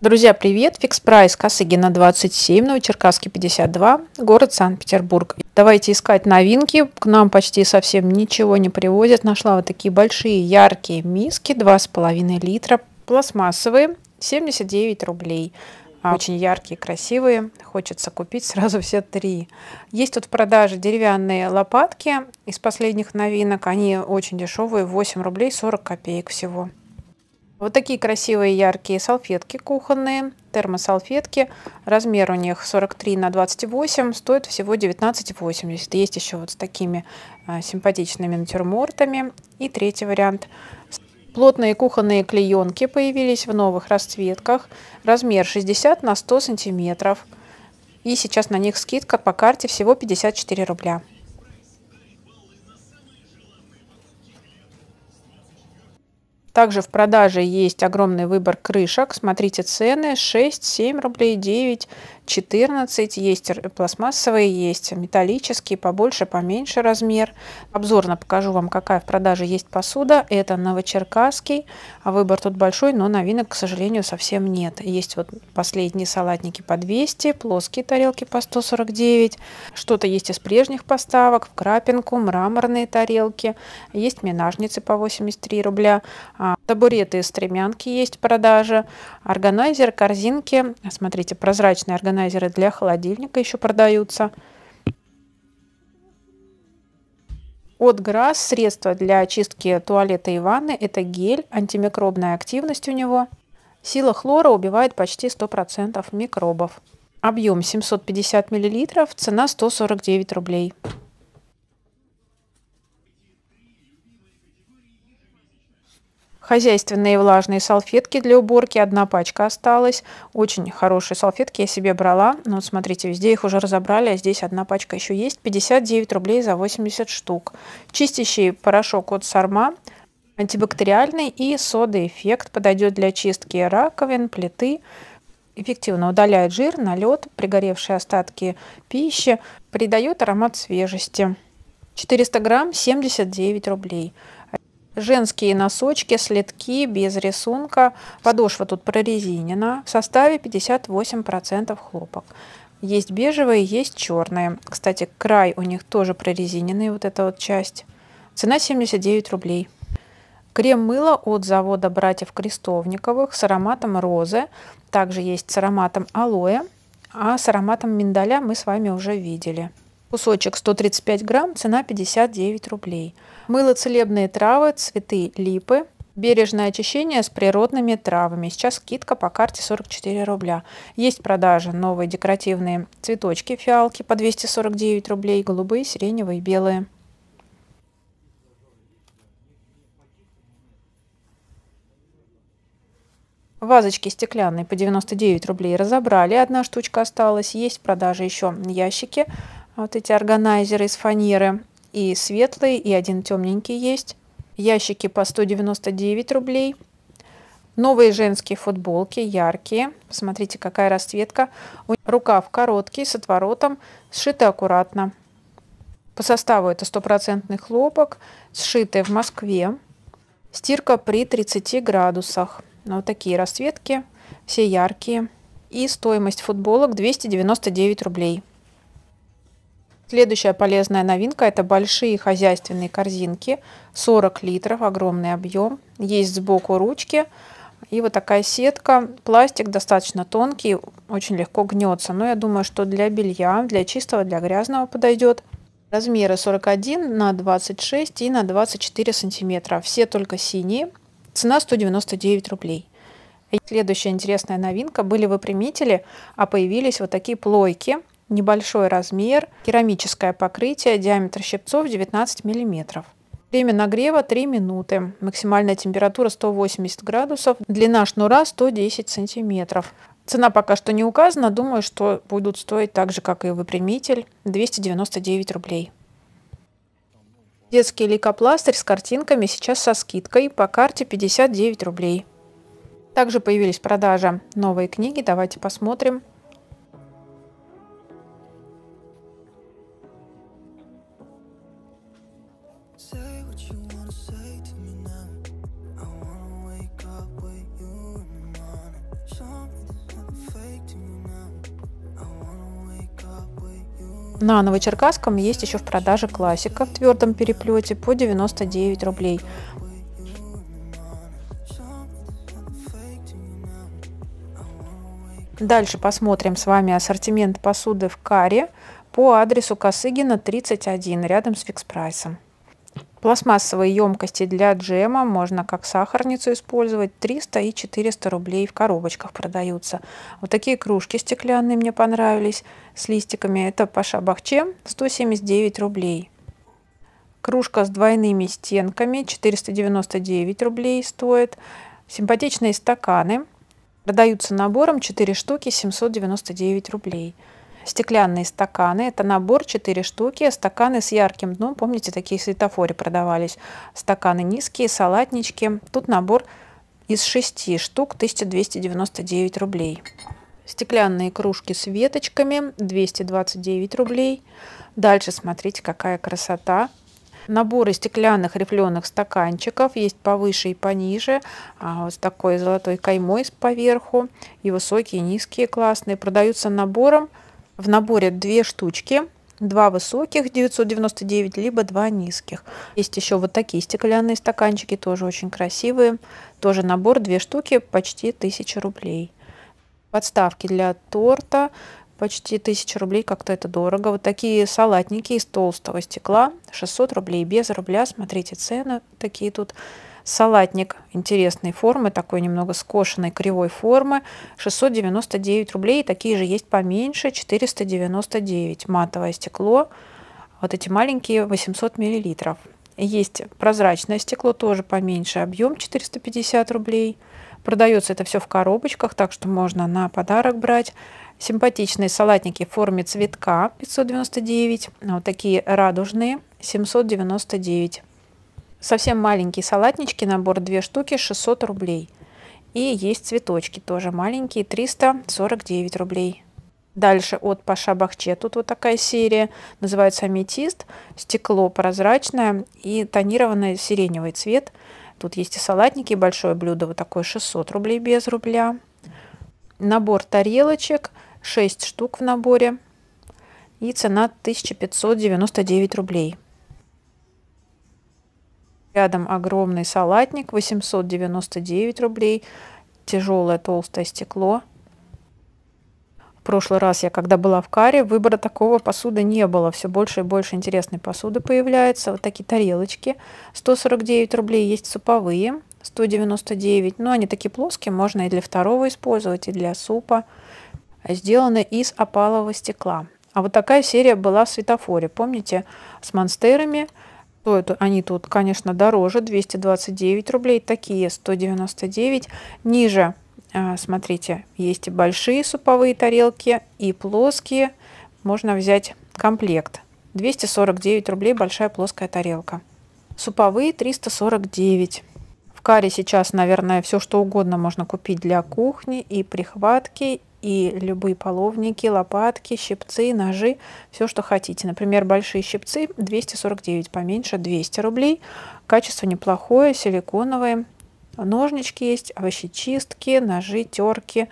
Друзья, привет! Фикс прайс кассы Гена 27, Новочеркасске 52, город Санкт-Петербург. Давайте искать новинки. К нам почти совсем ничего не привозят. Нашла вот такие большие яркие миски, 2,5 литра, пластмассовые, 79 рублей. А очень яркие, красивые. Хочется купить сразу все три. Есть тут в продаже деревянные лопатки из последних новинок. Они очень дешевые, 8 рублей 40 копеек всего. Вот такие красивые яркие салфетки кухонные, термосалфетки. Размер у них 43 на 28, стоит всего 19,80. Есть еще вот с такими а, симпатичными натюрмортами. И третий вариант. Плотные кухонные клеенки появились в новых расцветках. Размер 60 на 100 сантиметров. И сейчас на них скидка по карте всего 54 рубля. Также в продаже есть огромный выбор крышек. Смотрите цены 6, 7 рублей, 9, 14. Есть пластмассовые, есть металлические, побольше, поменьше размер. Обзорно покажу вам, какая в продаже есть посуда. Это новочеркасский. А Выбор тут большой, но новинок, к сожалению, совсем нет. Есть вот последние салатники по 200, плоские тарелки по 149. Что-то есть из прежних поставок, в крапинку, мраморные тарелки. Есть минажницы по 83 рубля а Табуреты и стремянки есть в продаже. Органайзер, корзинки. Смотрите, прозрачные органайзеры для холодильника еще продаются. От ГРАС средство для очистки туалета и ванны. Это гель, антимикробная активность у него. Сила хлора убивает почти 100% микробов. Объем 750 мл, цена 149 рублей. Хозяйственные влажные салфетки для уборки. Одна пачка осталась. Очень хорошие салфетки я себе брала. Ну, вот смотрите, везде их уже разобрали, а здесь одна пачка еще есть. 59 рублей за 80 штук. Чистящий порошок от Сарма антибактериальный и сода эффект подойдет для чистки раковин, плиты. Эффективно удаляет жир, налет, пригоревшие остатки пищи, придает аромат свежести. 400 грамм 79 рублей. Женские носочки, следки без рисунка. Подошва тут прорезинена. В составе 58% хлопок. Есть бежевые, есть черные. Кстати, край у них тоже прорезиненный, вот эта вот часть. Цена 79 рублей. Крем-мыло от завода братьев Крестовниковых с ароматом розы. Также есть с ароматом алоэ. А с ароматом миндаля мы с вами уже видели. Кусочек 135 грамм, цена 59 рублей мыло целебные травы, цветы липы. Бережное очищение с природными травами. Сейчас скидка по карте 44 рубля. Есть продажа новые декоративные цветочки фиалки по 249 рублей, голубые, сиреневые, белые. Вазочки стеклянные по 99 рублей разобрали, одна штучка осталась. Есть в продаже еще ящики, вот эти органайзеры из фанеры и светлый, и один темненький есть. Ящики по 199 рублей. Новые женские футболки, яркие. посмотрите какая расцветка. Рукав короткий, с отворотом, сшиты аккуратно. По составу это стопроцентный хлопок, сшитый в Москве. Стирка при 30 градусах. Ну, вот такие расцветки, все яркие. И стоимость футболок 299 рублей. Следующая полезная новинка – это большие хозяйственные корзинки, 40 литров, огромный объем. Есть сбоку ручки и вот такая сетка. Пластик достаточно тонкий, очень легко гнется, но я думаю, что для белья, для чистого, для грязного подойдет. Размеры 41 на 26 и на 24 сантиметра. Все только синие. Цена 199 рублей. Следующая интересная новинка. Были выпрямители, а появились вот такие плойки – небольшой размер, керамическое покрытие, диаметр щипцов 19 мм. Время нагрева 3 минуты, максимальная температура 180 градусов, длина шнура 110 сантиметров. Цена пока что не указана, думаю, что будут стоить так же, как и выпрямитель, 299 рублей. Детский лейкопластырь с картинками сейчас со скидкой по карте 59 рублей. Также появились продажи новые книги, давайте посмотрим. На Новочеркасском есть еще в продаже классика в твердом переплете по 99 рублей. Дальше посмотрим с вами ассортимент посуды в каре по адресу Косыгина 31 рядом с фикс прайсом. Пластмассовые емкости для джема можно как сахарницу использовать. 300 и 400 рублей в коробочках продаются. Вот такие кружки стеклянные мне понравились с листиками. Это Паша Бахче 179 рублей. Кружка с двойными стенками 499 рублей стоит. Симпатичные стаканы. Продаются набором 4 штуки 799 рублей стеклянные стаканы. Это набор 4 штуки, стаканы с ярким дном. Помните, такие светофоры продавались. Стаканы низкие, салатнички. Тут набор из 6 штук 1299 рублей. Стеклянные кружки с веточками 229 рублей. Дальше смотрите, какая красота. Наборы стеклянных рифленых стаканчиков есть повыше и пониже, а, вот с такой золотой каймой поверху, и высокие, и низкие классные. Продаются набором в наборе две штучки, два высоких 999, либо два низких. Есть еще вот такие стеклянные стаканчики, тоже очень красивые. Тоже набор, две штуки, почти 1000 рублей. Подставки для торта почти 1000 рублей, как-то это дорого. Вот такие салатники из толстого стекла, 600 рублей без рубля, смотрите цены, такие тут салатник интересной формы, такой немного скошенной кривой формы, 699 рублей. Такие же есть поменьше, 499. Матовое стекло, вот эти маленькие 800 миллилитров. Есть прозрачное стекло, тоже поменьше, объем 450 рублей. Продается это все в коробочках, так что можно на подарок брать. Симпатичные салатники в форме цветка 599, вот такие радужные 799. Совсем маленькие салатнички, набор 2 штуки, 600 рублей. И есть цветочки тоже маленькие, 349 рублей. Дальше от Паша Бахче. Тут вот такая серия. Называется аметист. Стекло прозрачное и тонированное сиреневый цвет. Тут есть и салатники, и большое блюдо. Вот такое 600 рублей без рубля. Набор тарелочек. 6 штук в наборе. И цена 1599 рублей. Рядом огромный салатник 899 рублей. Тяжелое толстое стекло. В прошлый раз я, когда была в каре, выбора такого посуды не было. Все больше и больше интересной посуды появляется. Вот такие тарелочки. 149 рублей есть суповые. 199. Но ну, они такие плоские. Можно и для второго использовать, и для супа. Сделаны из опалового стекла. А вот такая серия была в светофоре. Помните, с монстерами. Стоят они тут, конечно, дороже, 229 рублей, такие 199. Ниже, э, смотрите, есть и большие суповые тарелки, и плоские. Можно взять комплект. 249 рублей большая плоская тарелка. Суповые 349. В каре сейчас, наверное, все что угодно можно купить для кухни, и прихватки, и любые половники, лопатки, щипцы, ножи, все, что хотите. Например, большие щипцы 249, поменьше 200 рублей. Качество неплохое, силиконовые. Ножнички есть, овощечистки, ножи, терки.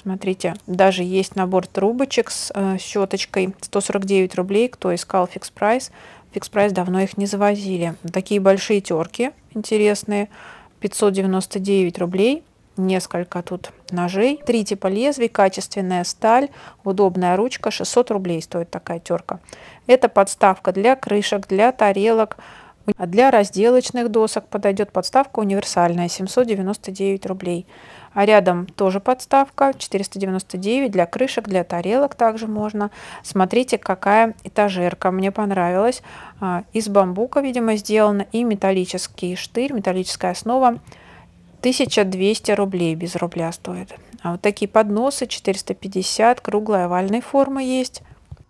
Смотрите, даже есть набор трубочек с э, щеточкой 149 рублей. Кто искал фикс прайс, фикс прайс давно их не завозили. Такие большие терки интересные, 599 рублей несколько тут ножей. Три типа лезвий, качественная сталь, удобная ручка, 600 рублей стоит такая терка. Это подставка для крышек, для тарелок, а для разделочных досок подойдет подставка универсальная 799 рублей. А рядом тоже подставка 499 для крышек, для тарелок также можно. Смотрите, какая этажерка мне понравилась. А, из бамбука, видимо, сделана и металлический штырь, металлическая основа 1200 рублей без рубля стоит. А вот такие подносы 450, круглая овальная форма есть.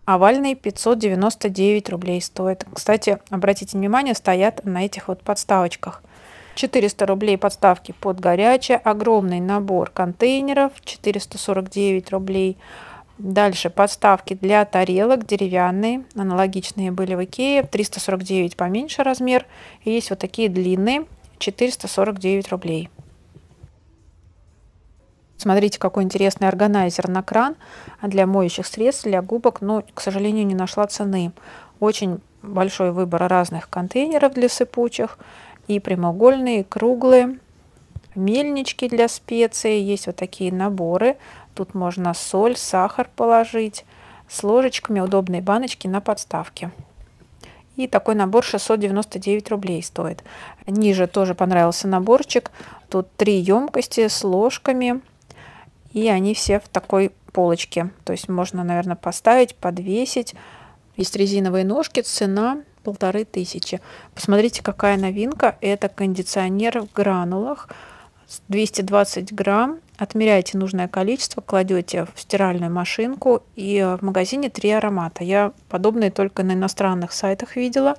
Овальные 599 рублей стоит. Кстати, обратите внимание, стоят на этих вот подставочках. 400 рублей подставки под горячее, огромный набор контейнеров, 449 рублей. Дальше подставки для тарелок деревянные, аналогичные были в Икее, 349 поменьше размер. И есть вот такие длинные, 449 рублей. Смотрите, какой интересный органайзер на кран для моющих средств, для губок, но, к сожалению, не нашла цены. Очень большой выбор разных контейнеров для сыпучих, и прямоугольные, и круглые, мельнички для специй, есть вот такие наборы. Тут можно соль, сахар положить, с ложечками, удобные баночки на подставке. И такой набор 699 рублей стоит. Ниже тоже понравился наборчик. Тут три емкости с ложками, и они все в такой полочке. То есть можно, наверное, поставить, подвесить. Есть резиновые ножки, цена полторы тысячи. Посмотрите, какая новинка. Это кондиционер в гранулах. 220 грамм. Отмеряете нужное количество, кладете в стиральную машинку. И в магазине три аромата. Я подобные только на иностранных сайтах видела.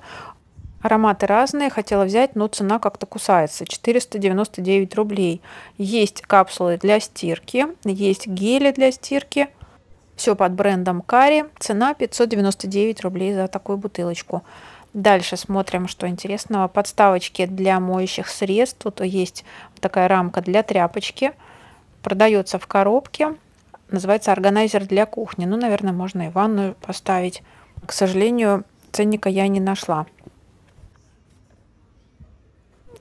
Ароматы разные, хотела взять, но цена как-то кусается. 499 рублей. Есть капсулы для стирки, есть гели для стирки. Все под брендом Кари. Цена 599 рублей за такую бутылочку. Дальше смотрим, что интересного. Подставочки для моющих средств. Тут есть такая рамка для тряпочки. Продается в коробке. Называется органайзер для кухни. Ну, наверное, можно и ванную поставить. К сожалению, ценника я не нашла.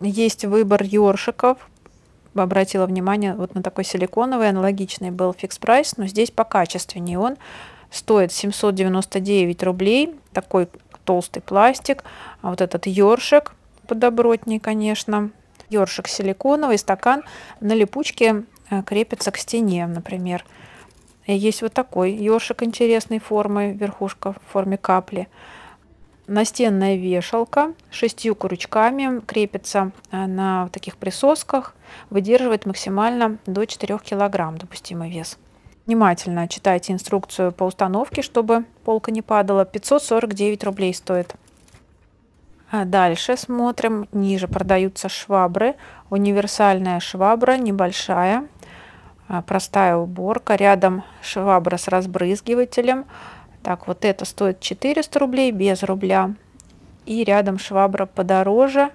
Есть выбор ёршиков. Обратила внимание вот на такой силиконовый, аналогичный был фикс прайс, но здесь покачественнее он. Стоит 799 рублей, такой толстый пластик. А вот этот ёршик подобротней, конечно. Ёршик силиконовый, стакан на липучке э, крепится к стене, например. И есть вот такой ёршик интересной формы, верхушка в форме капли настенная вешалка шестью крючками, крепится э, на таких присосках, выдерживает максимально до 4 кг допустимый вес. Внимательно читайте инструкцию по установке, чтобы полка не падала. 549 рублей стоит. А дальше смотрим, ниже продаются швабры. Универсальная швабра, небольшая, э, простая уборка. Рядом швабра с разбрызгивателем. Так, вот это стоит 400 рублей без рубля. И рядом швабра подороже.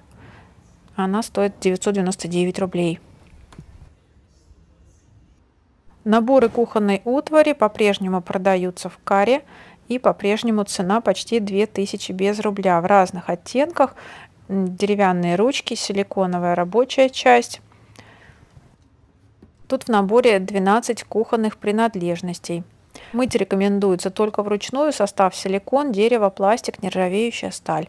Она стоит 999 рублей. Наборы кухонной утвари по-прежнему продаются в каре. И по-прежнему цена почти 2000 без рубля в разных оттенках. Деревянные ручки, силиконовая рабочая часть. Тут в наборе 12 кухонных принадлежностей. Мыть рекомендуется только вручную состав силикон, дерево, пластик, нержавеющая сталь.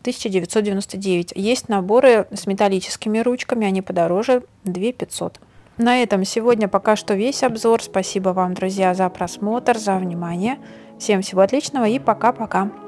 1999. Есть наборы с металлическими ручками, они подороже 2500. На этом сегодня пока что весь обзор. Спасибо вам, друзья, за просмотр, за внимание. Всем всего отличного и пока-пока.